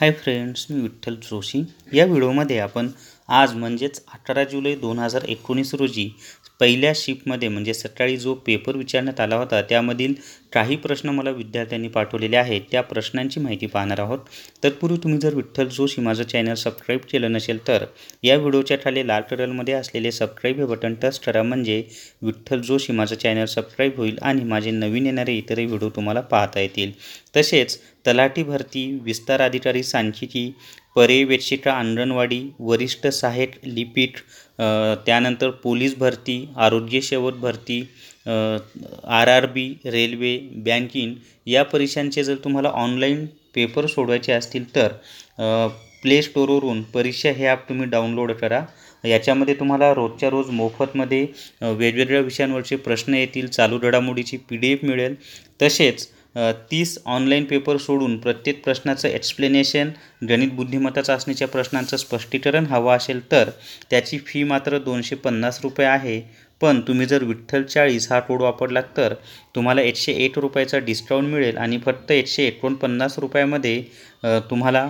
हाय friends मी विठ्ठल जोशी या व्हिडिओमध्ये आपण आज म्हणजेच अठरा जुलै दोन हजार एकोणीस रोजी पहिल्या शिफ्टमध्ये म्हणजे सकाळी जो पेपर विचारण्यात आला होता त्यामधील काही प्रश्न मला विद्यार्थ्यांनी पाठवलेले आहेत त्या प्रश्नांची माहिती पाहणार आहोत तत्पूर्वी तुम्ही जर विठ्ठल जोशी माझं चॅनल सबस्क्राईब केलं नसेल तर या व्हिडिओच्या खाली लाल टरलमध्ये असलेले सबस्क्राईब हे बटन टच करा म्हणजे विठ्ठल जोशी माझं चॅनल सबस्क्राईब होईल आणि माझे नवीन येणारे इतरही व्हिडिओ तुम्हाला पाहता येतील तसेच तलाठी भरती विस्तार अधिकारी सांख्यिकी पर्यवेक्षिका अंगणवाडी वरिष्ठ सहाय्यक लिपिक त्यानंतर पोलीस भरती आरोग्य सेवक भरती R R B railway banking या परीक्षांचे जर तुम्हाला ऑनलाईन पेपर सोडवायचे असतील तर प्ले स्टोरवरून परीक्षा हे ॲप तुम्ही डाउनलोड करा याच्यामध्ये तुम्हाला रोजच्या रोज मोफतमध्ये वेगवेगळ्या विषयांवरचे प्रश्न येतील चालू घडामोडीची पी डी एफ मिळेल तसेच तीस ऑनलाईन पेपर सोडून प्रत्येक प्रश्नाचं एक्सप्लेनेशन गणित बुद्धिमत्ता चाचणीच्या प्रश्नांचं स्पष्टीकरण हवं असेल तर त्याची फी मात्र दोनशे पन्नास रुपये आहे पण तुम्ही जर विठ्ठल चाळीस हा कोड वापरलात तर तुम्हाला एकशे एक रुपयाचा डिस्काउंट मिळेल आणि फक्त एकशे एकोणपन्नास रुपयामध्ये तुम्हाला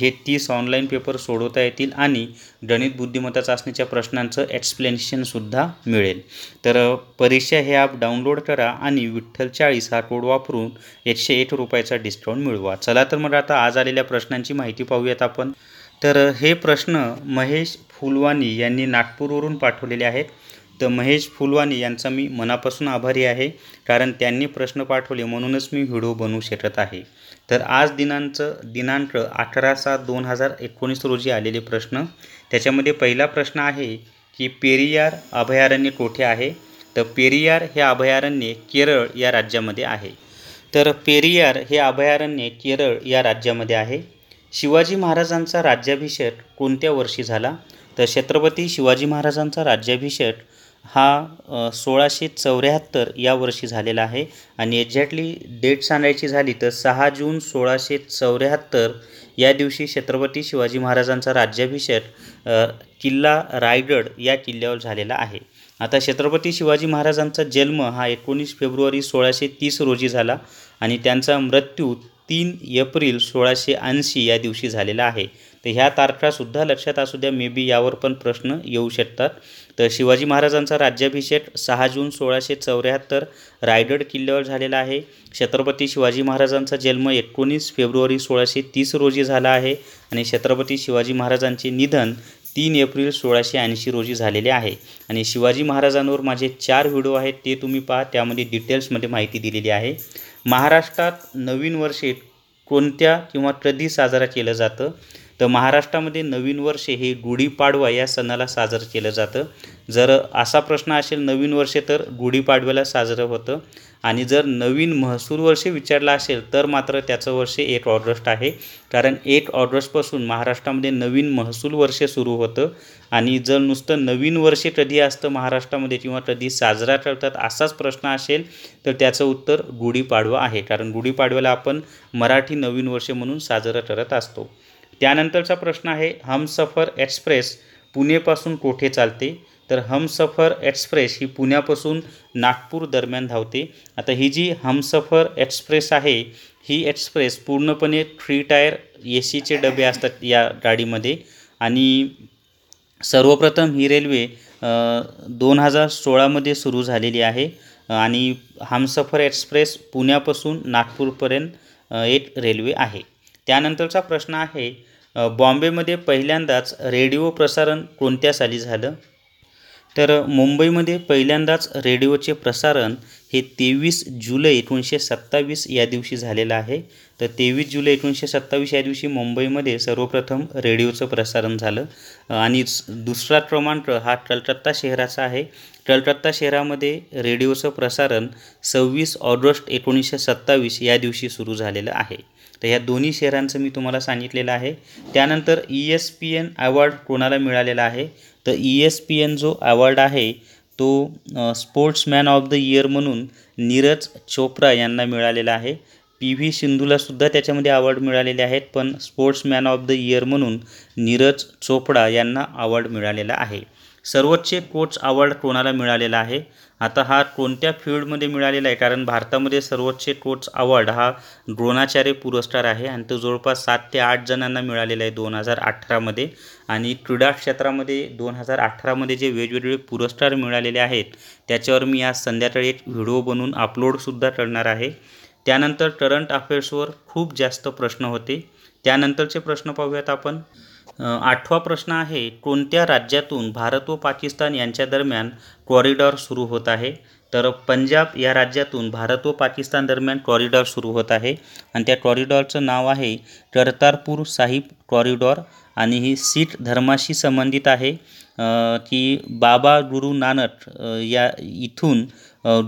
हे तीस ऑनलाईन पेपर सोडवता येतील आणि गणित बुद्धिमत्ता चाचणीच्या प्रश्नांचं एक्सप्लेनेशनसुद्धा मिळेल तर परीक्षा हे ॲप डाउनलोड करा आणि विठ्ठल चाळीस हा कोड वापरून एकशे एक रुपयाचा डिस्काउंट मिळवा चला तर मग आता आज आलेल्या प्रश्नांची माहिती पाहूयात आपण तर हे प्रश्न महेश फुलवानी यांनी नागपूरवरून पाठवलेले आहेत तर महेश फुलवाणी यांचा मी मनापासून आभारी आहे कारण त्यांनी प्रश्न पाठवले म्हणूनच मी व्हिडिओ बनवू शकत आहे तर आज दिनांचं दिनांक अठरा सात दोन हजार एकोणीस रोजी आलेले प्रश्न त्याच्यामध्ये पहिला प्रश्न आहे की पेरियार अभयारण्य कोठे आहे तर पेरियार हे अभयारण्य केरळ या राज्यामध्ये आहे तर पेरियार हे अभयारण्य केरळ या राज्यामध्ये आहे शिवाजी महाराजांचा राज्याभिषेक कोणत्या वर्षी झाला तर छत्रपती शिवाजी महाराजांचा राज्याभिषेक हा सोळाशे चौऱ्याहत्तर या वर्षी झालेला आहे आणि एक्झॅक्टली डेट सांगायची झाली तर सहा जून सोळाशे चौऱ्याहत्तर या दिवशी छत्रपती शिवाजी महाराजांचा राज्याभिषेक किल्ला रायगड या किल्ल्यावर झालेला आहे आता छत्रपती शिवाजी महाराजांचा जन्म हा एकोणीस फेब्रुवारी सोळाशे तीस रोजी झाला आणि त्यांचा मृत्यू तीन एप्रिल सोळाशे ऐंशी या दिवशी झालेला आहे तर ह्या तारखासुद्धा लक्षात असू द्या मे बी यावर पण प्रश्न येऊ शकतात तर शिवाजी महाराजांचा राज्याभिषेक सहा जून सोळाशे चौऱ्याहत्तर रायगड किल्ल्यावर झालेला आहे छत्रपती शिवाजी महाराजांचा जन्म एकोणीस फेब्रुवारी सोळाशे तीस रोजी झाला आहे आणि छत्रपती शिवाजी महाराजांचे निधन तीन एप्रिल सोळाशे ऐंशी रोजी झालेले आहे आणि शिवाजी महाराजांवर माझे चार व्हिडिओ आहेत ते तुम्ही पहा त्यामध्ये डिटेल्समध्ये माहिती दिलेली आहे महाराष्ट्रात नवीन वर्षे कोणत्या किंवा कधी साजरा केलं जातं तर महाराष्ट्रामध्ये नवीन वर्ष हे गुढीपाडवा या सणाला साजरं केलं जातं जर असा प्रश्न असेल नवीन वर्ष तर गुढीपाडव्याला साजरं होतं आणि जर नवीन महसूल वर्ष विचारला असेल तर मात्र त्याचं वर्ष एक ऑगस्ट आहे कारण एक ऑगस्टपासून महाराष्ट्रामध्ये नवीन महसूल वर्ष सुरू होतं आणि जर नुसतं नवीन वर्ष कधी असतं महाराष्ट्रामध्ये किंवा कधी साजरा करतात असाच प्रश्न असेल तर त्याचं उत्तर गुढीपाडवा आहे कारण गुढीपाडव्याला आपण मराठी नवीन वर्ष म्हणून साजरं करत असतो त्यानंतरचा प्रश्न आहे हमसफर एक्सप्रेस पुणेपासून कोठे चालते तर हमसफर एक्सप्रेस ही पुण्यापासून नागपूर दरम्यान धावते आता ही जी हमसफर एक्सप्रेस आहे ही एक्सप्रेस पूर्णपणे थ्री टायर ए सीचे डबे असतात या गाडीमध्ये आणि सर्वप्रथम ही रेल्वे दोन हजार सोळामध्ये सुरू झालेली आहे आणि हमसफर एक्सप्रेस पुण्यापासून नागपूरपर्यंत एक रेल्वे आहे त्यानंतरचा प्रश्न आहे बॉम्बेमध्ये पहिल्यांदाच रेडिओ प्रसारण कोणत्या साली झालं तर मुंबईमध्ये पहिल्यांदाच रेडिओचे प्रसारण हे तेवीस जुलै एकोणीसशे सत्तावीस या दिवशी झालेलं आहे तर तेवीस जुलै एकोणीसशे सत्तावीस या दिवशी मुंबईमध्ये सर्वप्रथम रेडिओचं प्रसारण झालं आणि दुसरा क्रमांक हा कलकत्ता शहराचा आहे कलकत्ता शहरामध्ये रेडिओचं प्रसारण सव्वीस ऑगस्ट एकोणीसशे सत्तावीस या दिवशी सुरू झालेलं आहे तर ह्या दोन्ही शहरांचं मी तुम्हाला सांगितलेलं आहे त्यानंतर E S P N award कोणाला मिळालेला आहे तर ई एस पी एन जो अवॉर्ड आहे तो स्पोर्ट्समॅन ऑफ द इयर म्हणून नीरज चोप्रा यांना मिळालेला आहे पी व्ही सिंधूलासुद्धा त्याच्यामध्ये अवॉर्ड मिळालेले आहेत पण मॅन ऑफ द इयर म्हणून नीरज चोपडा यांना अवॉर्ड मिळालेला आहे सर्वोच्च कोच अवॉर्ड कोणाला मिळालेला आहे आता हा कोणत्या फील्डमध्ये मिळालेला आहे कारण भारतामध्ये सर्वोच्च कोच अवॉर्ड हा द्रोणाचार्य पुरस्कार आहे आणि तो जवळपास सात ते आठ जणांना मिळालेला आहे दोन हजार अठरामध्ये आणि क्रीडा क्षेत्रामध्ये दोन हजार अठरामध्ये जे वेगवेगळे पुरस्कार मिळालेले आहेत त्याच्यावर मी आज संध्याकाळी एक व्हिडिओ बनवून अपलोडसुद्धा करणार आहे त्यानंतर करंट अफेअर्सवर खूप जास्त प्रश्न होते त्यानंतरचे प्रश्न पाहूयात आपण आठवा प्रश्न आहे कोणत्या राज्यातून भारत व पाकिस्तान यांच्या दरम्यान कॉरिडॉर सुरू होत आहे तर पंजाब या राज्यातून भारत व पाकिस्तान दरम्यान कॉरिडॉर सुरू होत आहे आणि त्या कॉरिडॉरचं नाव आहे करतारपूर साहिब कॉरिडॉर आणि ही सीख धर्माशी संबंधित आहे की बाबा गुरु नानक या इथून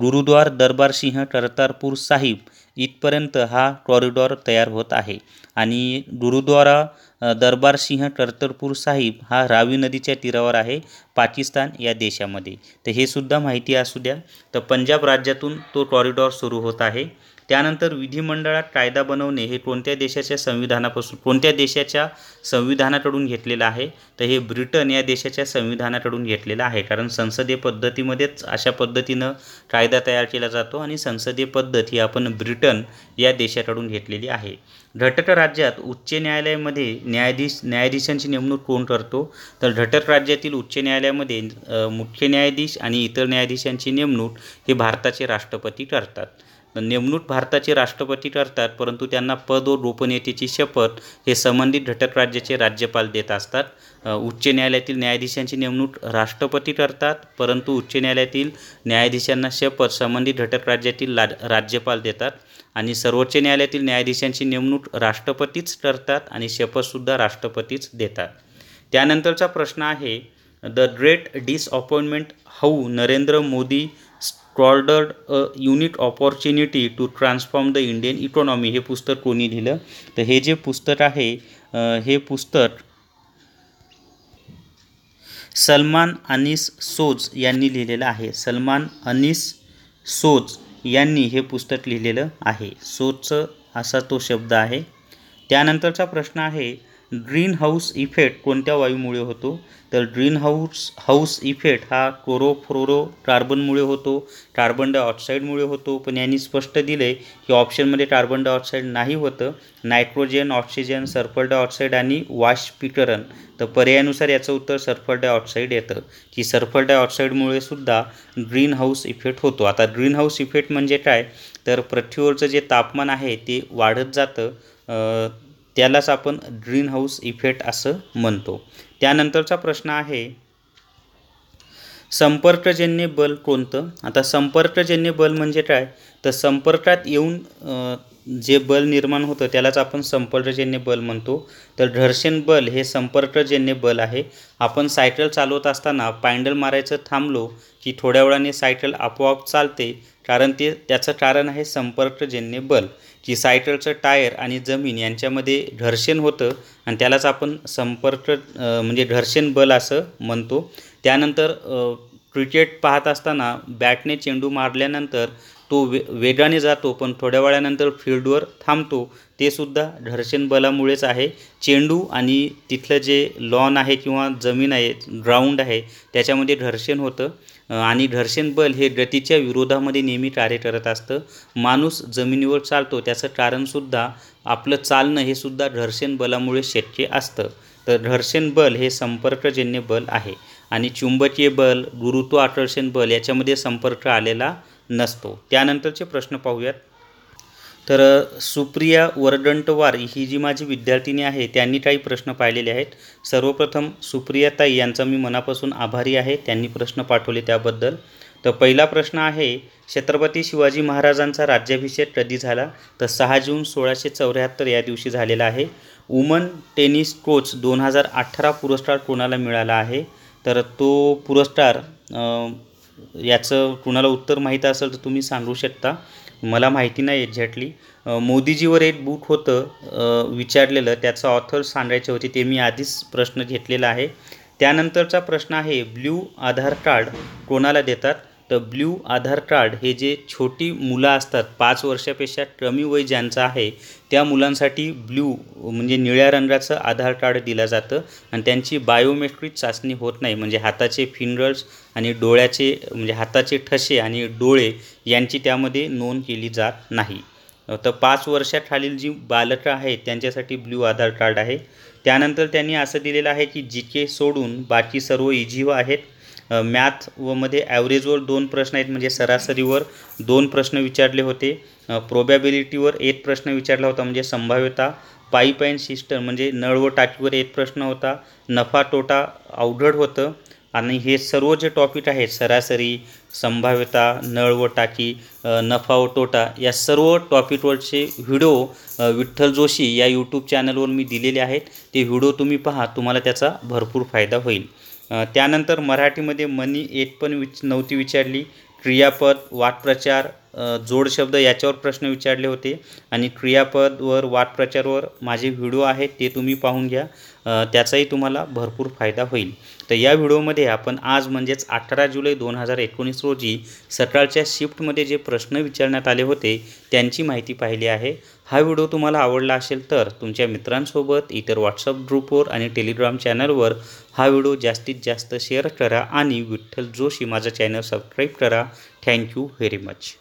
गुरुद्वार दरबार सिंह करतारपूर साहिब इथपर्यंत हा कॉरिडॉर तयार होत आहे आणि गुरुद्वारा दरबार सिंह कर्तरपूर साहिब हा रावी नदीच्या तीरावर आहे पाकिस्तान या देशामध्ये तर हे सुद्धा माहिती असू द्या तर पंजाब राज्यातून तो कॉरिडॉर सुरू होत आहे त्यानंतर विधिमंडळात कायदा बनवणे हे कोणत्या देशाच्या संविधानापासून कोणत्या देशाच्या संविधानाकडून घेतलेलं आहे तर हे ब्रिटन या देशाच्या संविधानाकडून घेतलेलं आहे कारण संसदीय पद्धतीमध्येच अशा पद्धतीनं कायदा तयार केला जातो आणि संसदीय पद्धत ही आपण ब्रिटन या देशाकडून घेतलेली आहे घटक राज्यात उच्च न्यायालयामध्ये न्यायाधीश न्यायाधीशांची नेमणूक कोण करतो तर घटक राज्यातील उच्च न्यायालयामध्ये मुख्य न्यायाधीश आणि इतर न्यायाधीशांची नेमणूक हे भारताचे राष्ट्रपती करतात नेमणूक भारताचे राष्ट्रपती करतात परंतु त्यांना पद व गोपनीयतेची शपथ हे संबंधित घटक राज्याचे राज्यपाल देत असतात उच्च न्यायालयातील न्यायाधीशांची नेमणूक राष्ट्रपती करतात परंतु उच्च न्यायालयातील न्यायाधीशांना शपथ संबंधित घटक राज्यातील राज्यपाल देतात आणि सर्वोच्च न्यायालयातील न्यायाधीशांची नेमणूक राष्ट्रपतीच करतात आणि शपथसुद्धा राष्ट्रपतीच देतात त्यानंतरचा प्रश्न आहे the great disappointment how Narendra Modi squandered a unique opportunity to transform the Indian economy हे पुस्तक कोणी लिहिलं तर हे जे पुस्तक आहे हे पुस्तक सलमान अनिस सोज यांनी लिहिलेलं आहे सलमान अनिस सोज यांनी हे पुस्तक लिहिलेलं आहे सोजचं असा तो शब्द आहे त्यानंतरचा प्रश्न आहे ग्रीनहाऊस इफेक्ट कोणत्या वायूमुळे होतो तर ग्रीनहाऊस हाऊस इफेक्ट हा क्लोरोफ्लोरो कार्बनमुळे होतो कार्बन डायऑक्साईडमुळे होतो पण यांनी स्पष्ट दिले आहे की ऑप्शनमध्ये कार्बन डायऑक्साईड नाही होतं नायट्रोजन ऑक्सिजन सल्फर डायऑक्साईड आणि वाष्पीकरण तर पर्यायानुसार याचं उत्तर सल्फर डायऑक्साईड येतं की सल्फर डायऑक्साईडमुळे सुद्धा ग्रीनहाऊस इफेक्ट होतो आता ग्रीनहाऊस इफेक्ट म्हणजे काय तर पृथ्वीवरचं जे तापमान आहे ते वाढत जातं त्यालाच आपण हाऊस इफेक्ट असं म्हणतो त्यानंतरचा प्रश्न आहे संपर्कजन्य बल कोणतं आता संपर्कजन्य बल म्हणजे काय तर संपर्कात येऊन जे बल निर्माण होतं त्यालाच आपण संपर्कजन्य बल म्हणतो तर घर्षण बल हे संपर्कजन्य बल आहे आपण सायकल चालवत असताना पँडल मारायचं थांबलो की थोड्या वेळाने सायकल आपोआप चालते कारण ते त्याचं कारण आहे संपर्कजन्य बल की सायकलचं टायर आणि जमीन यांच्यामध्ये घर्षण होतं आणि त्यालाच आपण संपर्क म्हणजे घर्षण बल असं म्हणतो त्यानंतर क्रिकेट पाहत असताना बॅटने चेंडू मारल्यानंतर तो वे वेगाने जातो पण थोड्या वेळानंतर फील्डवर थांबतो ते सुद्धा घर्षण बलामुळेच आहे चेंडू आणि तिथलं जे लॉन आहे किंवा जमीन आहे ग्राउंड आहे त्याच्यामध्ये घर्षण होतं आणि घर्षण बल हे गतीच्या विरोधामध्ये नेहमी कार्य करत असतं माणूस जमिनीवर चालतो त्याचं कारणसुद्धा आपलं चालणं हे सुद्धा घर्षण बलामुळे शक्य असतं तर घर्षण बल हे संपर्कजन्य बल आहे आणि चुंबकीय बल गुरुत्व आकर्षण बल याच्यामध्ये संपर्क आलेला नसतो त्यानंतरचे प्रश्न पाहूयात तर सुप्रिया वरडंटवार ही जी माझी विद्यार्थिनी आहे त्यांनी काही प्रश्न पाहिलेले आहेत सर्वप्रथम सुप्रियाताई यांचा मी मनापासून आभारी आहे त्यांनी प्रश्न पाठवले त्याबद्दल तर पहिला प्रश्न आहे छत्रपती शिवाजी महाराजांचा राज्याभिषेक कधी झाला तर सहा जून सोळाशे चौऱ्याहत्तर या दिवशी झालेला आहे वुमन टेनिस कोच दोन हजार अठरा पुरस्कार कोणाला मिळाला आहे तर तो पुरस्कार याचं कुणाला उत्तर माहीत असेल तर तुम्ही सांगू शकता मला माहिती नाही एक्झॅक्टली मोदीजीवर एक बुक होतं विचारलेलं त्याचं ऑथर सांगायचे होते ते मी आधीच प्रश्न घेतलेला आहे त्यानंतरचा प्रश्न आहे ब्ल्यू आधार कार्ड कोणाला देतात तर ब्ल्यू आधार कार्ड हे जे छोटी मुलं असतात पाच वर्षापेक्षा कमी वय ज्यांचं आहे त्या मुलांसाठी ब्ल्यू म्हणजे निळ्या रंगाचं आधार कार्ड दिलं जातं आणि त्यांची बायोमेट्रिक चाचणी होत नाही म्हणजे हाताचे फिंगर्स आणि डोळ्याचे म्हणजे हाताचे ठसे आणि डोळे यांची त्यामध्ये नोंद केली जात नाही तर पाच वर्षाखालील जी बालकं आहेत त्यांच्यासाठी ब्ल्यू आधार कार्ड आहे त्यानंतर त्यांनी असं दिलेलं आहे की जी सोडून बाकी सर्व इजीव आहेत मॅथ व मध्ये ॲव्हरेजवर दोन प्रश्न आहेत म्हणजे सरासरीवर दोन प्रश्न विचारले होते प्रोबॅबिलिटीवर एक प्रश्न विचारला होता म्हणजे संभाव्यता पाईप एंड सिस्टम म्हणजे नळ व टाकीवर एक प्रश्न होता नफा तोटा अवघड होतं आणि हे सर्व जे टॉपिक आहेत सरासरी संभाव्यता नळ व टाकी नफा व तोटा या सर्व टॉपिकवरचे व्हिडिओ विठ्ठल जोशी या यूट्यूब चॅनलवर मी दिलेले आहेत ते व्हिडिओ तुम्ही पहा तुम्हाला त्याचा भरपूर फायदा होईल त्यानंतर मराठीमध्ये मनी एक पण विच नव्हती विचारली क्रियापद वाटप्रचार जोडशब्द याच्यावर प्रश्न विचारले होते आणि क्रियापदवर वाटप्रचारवर माझे व्हिडिओ आहेत ते तुम्ही पाहून घ्या त्याचाही तुम्हाला भरपूर फायदा होईल तर या व्हिडिओमध्ये आपण आज म्हणजेच अठरा जुलै दोन हजार एकोणीस रोजी सकाळच्या शिफ्टमध्ये जे प्रश्न विचारण्यात आले होते त्यांची माहिती पाहिली आहे हा व्हिडिओ तुम्हाला आवडला असेल तर तुमच्या मित्रांसोबत इतर व्हॉट्सअप ग्रुपवर आणि टेलिग्राम चॅनलवर हा व्हिडिओ जास्तीत जास्त शेअर करा आणि विठ्ठल जोशी माझं चॅनल सबस्क्राईब करा थँक्यू व्हेरी मच